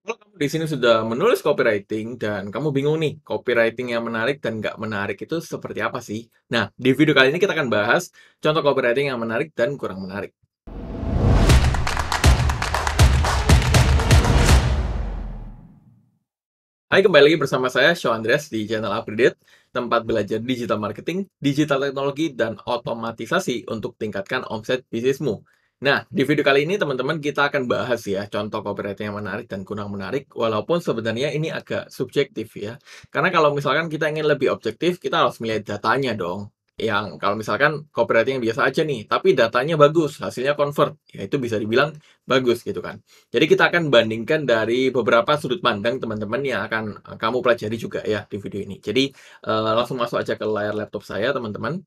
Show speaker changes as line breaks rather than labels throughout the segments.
Kalau kamu di sini sudah menulis copywriting dan kamu bingung nih, copywriting yang menarik dan nggak menarik itu seperti apa sih? Nah, di video kali ini kita akan bahas contoh copywriting yang menarik dan kurang menarik. Hai, kembali lagi bersama saya, Show Andreas di channel Upgrade, tempat belajar digital marketing, digital teknologi, dan otomatisasi untuk tingkatkan omset bisnismu. Nah, di video kali ini teman-teman kita akan bahas ya contoh copyright yang menarik dan kurang menarik walaupun sebenarnya ini agak subjektif ya. Karena kalau misalkan kita ingin lebih objektif, kita harus melihat datanya dong yang kalau misalkan copywriting yang biasa aja nih, tapi datanya bagus, hasilnya convert, ya itu bisa dibilang bagus gitu kan. Jadi kita akan bandingkan dari beberapa sudut pandang teman-teman yang akan eh, kamu pelajari juga ya di video ini. Jadi uh, langsung masuk aja ke layar laptop saya teman-teman.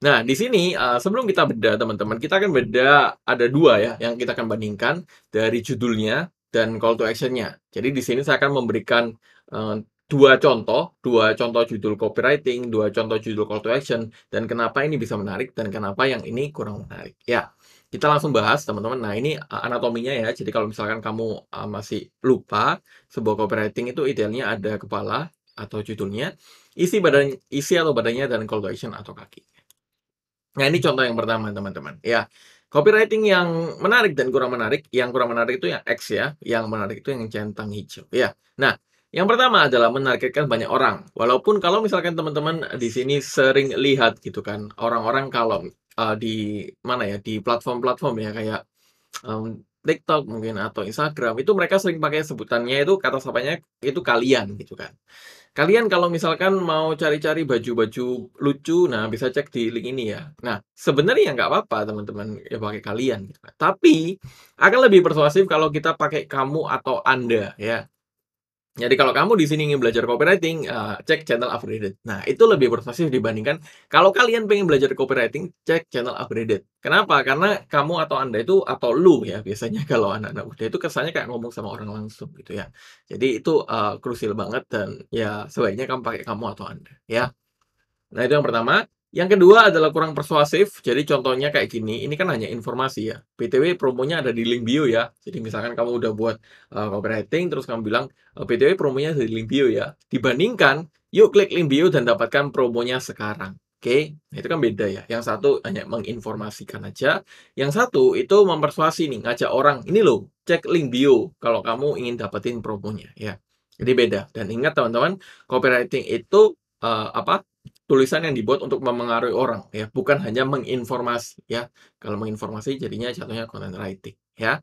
Nah di sini uh, sebelum kita beda teman-teman, kita akan beda ada dua ya yang kita akan bandingkan dari judulnya dan call to actionnya. Jadi di sini saya akan memberikan uh, dua contoh, dua contoh judul copywriting, dua contoh judul call to action, dan kenapa ini bisa menarik dan kenapa yang ini kurang menarik. Ya, kita langsung bahas teman-teman. Nah ini eh, anatominya ya. Jadi kalau misalkan kamu eh, masih lupa, sebuah copywriting itu idealnya ada kepala atau judulnya, isi badan, isi atau badannya dan call to action atau kaki. Nah ini contoh yang pertama teman-teman. Ya. Copywriting yang menarik dan kurang menarik, yang kurang menarik itu yang X ya, yang menarik itu yang centang hijau. Ya. Nah, yang pertama adalah menargetkan banyak orang. Walaupun kalau misalkan teman-teman di sini sering lihat gitu kan, orang-orang kalau uh, di mana ya, di platform-platform ya kayak um, TikTok mungkin atau Instagram itu mereka sering pakai sebutannya itu kata sapanya itu kalian gitu kan. Kalian kalau misalkan mau cari-cari baju-baju lucu, nah bisa cek di link ini ya. Nah sebenarnya nggak apa-apa teman-teman ya pakai kalian. Gitu kan. Tapi akan lebih persuasif kalau kita pakai kamu atau anda ya. Jadi kalau kamu di sini ingin belajar copywriting, uh, cek channel upgraded. Nah, itu lebih persuasif dibandingkan kalau kalian pengen belajar copywriting, cek channel upgraded. Kenapa? Karena kamu atau Anda itu atau lu ya, biasanya kalau anak-anak muda itu kesannya kayak ngomong sama orang langsung gitu ya. Jadi itu uh, krusial banget dan ya sebaiknya kamu pakai kamu atau Anda ya. Nah, itu yang pertama. Yang kedua adalah kurang persuasif. Jadi contohnya kayak gini, ini kan hanya informasi ya. PTW promonya ada di link bio ya. Jadi misalkan kamu udah buat uh, copywriting terus kamu bilang PTW eh, promonya ada di link bio ya. Dibandingkan, yuk klik link bio dan dapatkan promonya sekarang. Oke, okay? Nah, itu kan beda ya. Yang satu hanya menginformasikan aja, yang satu itu mempersuasi nih, ngajak orang. Ini loh, cek link bio kalau kamu ingin dapetin promonya ya. Jadi beda. Dan ingat teman-teman, copywriting itu uh, apa tulisan yang dibuat untuk memengaruhi orang ya, bukan hanya menginformasi ya. Kalau menginformasi jadinya contohnya content writing ya.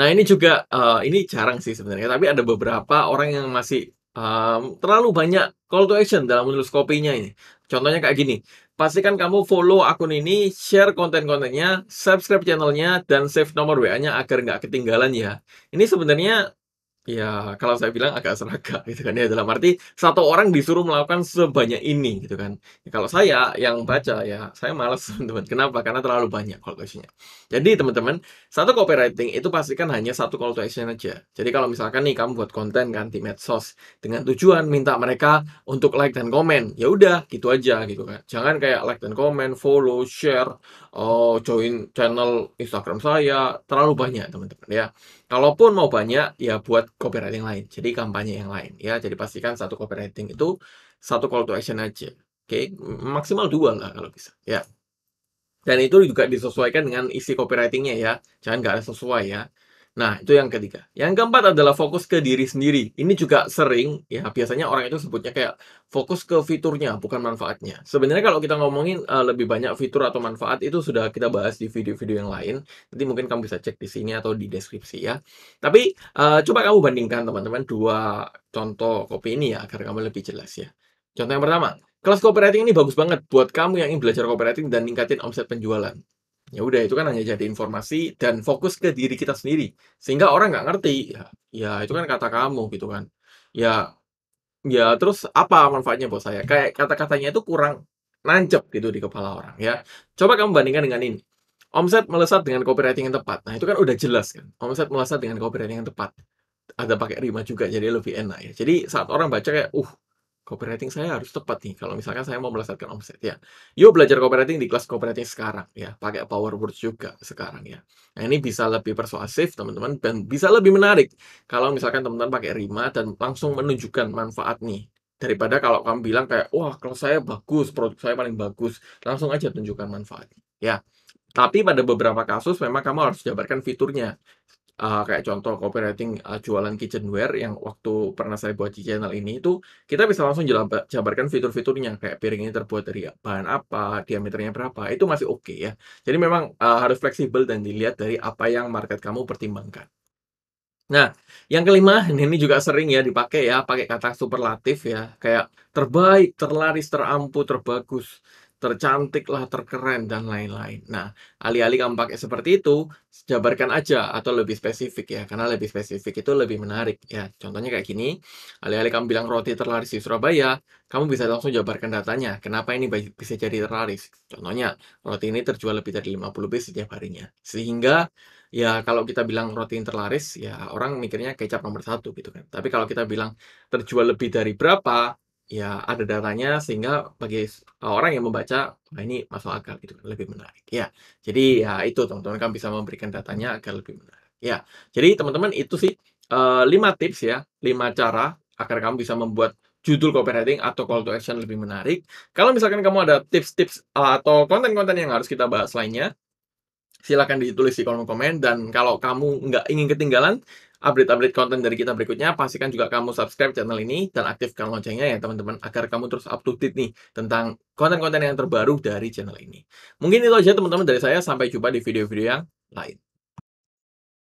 Nah, ini juga uh, ini jarang sih sebenarnya, tapi ada beberapa orang yang masih um, terlalu banyak call to action dalam menulis kopinya ini. Contohnya kayak gini, pastikan kamu follow akun ini, share konten-kontennya, subscribe channelnya, dan save nomor WA-nya agar nggak ketinggalan ya. Ini sebenarnya Ya, kalau saya bilang agak seragam gitu kan ya dalam arti satu orang disuruh melakukan sebanyak ini gitu kan. Ya, kalau saya yang baca ya saya males teman-teman. Kenapa? Karena terlalu banyak call to actionnya. Jadi teman-teman satu copywriting itu pastikan hanya satu call to action aja. Jadi kalau misalkan nih kamu buat konten kan di medsos dengan tujuan minta mereka untuk like dan komen, ya udah gitu aja gitu kan. Jangan kayak like dan komen, follow, share, oh, join channel Instagram saya terlalu banyak teman-teman ya. Kalaupun mau banyak ya buat copywriting lain. Jadi kampanye yang lain ya. Jadi pastikan satu copywriting itu satu call to action aja. Oke, okay? maksimal dua lah kalau bisa ya. Dan itu juga disesuaikan dengan isi copywritingnya ya. Jangan nggak sesuai ya. Nah, itu yang ketiga. Yang keempat adalah fokus ke diri sendiri. Ini juga sering, ya biasanya orang itu sebutnya kayak fokus ke fiturnya, bukan manfaatnya. Sebenarnya kalau kita ngomongin uh, lebih banyak fitur atau manfaat, itu sudah kita bahas di video-video yang lain. Nanti mungkin kamu bisa cek di sini atau di deskripsi ya. Tapi, uh, coba kamu bandingkan teman-teman dua contoh kopi ini ya, agar kamu lebih jelas ya. Contoh yang pertama, kelas copywriting ini bagus banget buat kamu yang ingin belajar copywriting dan ningkatin omset penjualan ya udah itu kan hanya jadi informasi dan fokus ke diri kita sendiri sehingga orang nggak ngerti ya, ya itu kan kata kamu gitu kan ya ya terus apa manfaatnya buat saya kayak kata-katanya itu kurang nancep gitu di kepala orang ya coba kamu bandingkan dengan ini omset melesat dengan copywriting yang tepat nah itu kan udah jelas kan omset melesat dengan copywriting yang tepat ada pakai rima juga jadi lebih enak ya jadi saat orang baca kayak uh copywriting saya harus tepat nih kalau misalkan saya mau melesatkan omset ya. Yuk belajar copywriting di kelas copywriting sekarang ya, pakai power words juga sekarang ya. Nah, ini bisa lebih persuasif teman-teman dan bisa lebih menarik kalau misalkan teman-teman pakai rima dan langsung menunjukkan manfaat nih daripada kalau kamu bilang kayak wah kalau saya bagus, produk saya paling bagus, langsung aja tunjukkan manfaatnya ya. Tapi pada beberapa kasus memang kamu harus jabarkan fiturnya uh, kayak contoh copywriting uh, jualan kitchenware yang waktu pernah saya buat di channel ini itu kita bisa langsung jabarkan fitur-fiturnya kayak piring ini terbuat dari bahan apa, diameternya berapa, itu masih oke okay ya. Jadi memang uh, harus fleksibel dan dilihat dari apa yang market kamu pertimbangkan. Nah, yang kelima, ini juga sering ya dipakai ya, pakai kata superlatif ya, kayak terbaik, terlaris, terampuh, terbagus tercantik lah, terkeren, dan lain-lain. Nah, alih-alih kamu pakai seperti itu, jabarkan aja atau lebih spesifik ya, karena lebih spesifik itu lebih menarik ya. Contohnya kayak gini, alih-alih kamu bilang roti terlaris di Surabaya, kamu bisa langsung jabarkan datanya, kenapa ini bisa jadi terlaris. Contohnya, roti ini terjual lebih dari 50 bis setiap harinya. Sehingga, ya kalau kita bilang roti yang terlaris, ya orang mikirnya kecap nomor satu gitu kan. Tapi kalau kita bilang terjual lebih dari berapa, ya ada datanya sehingga bagi eh, orang yang membaca nah ini masuk akal gitu lebih menarik ya jadi ya itu teman-teman kan bisa memberikan datanya agar lebih menarik ya jadi teman-teman itu sih eh, lima uh, tips ya lima cara agar kamu bisa membuat judul copywriting atau call to action lebih menarik kalau misalkan kamu ada tips-tips atau konten-konten yang harus kita bahas lainnya silahkan ditulis di kolom komen dan kalau kamu nggak ingin ketinggalan update-update konten dari kita berikutnya, pastikan juga kamu subscribe channel ini dan aktifkan loncengnya ya teman-teman agar kamu terus up to date nih tentang konten-konten yang terbaru dari channel ini. Mungkin itu aja teman-teman dari saya, sampai jumpa di video-video yang lain.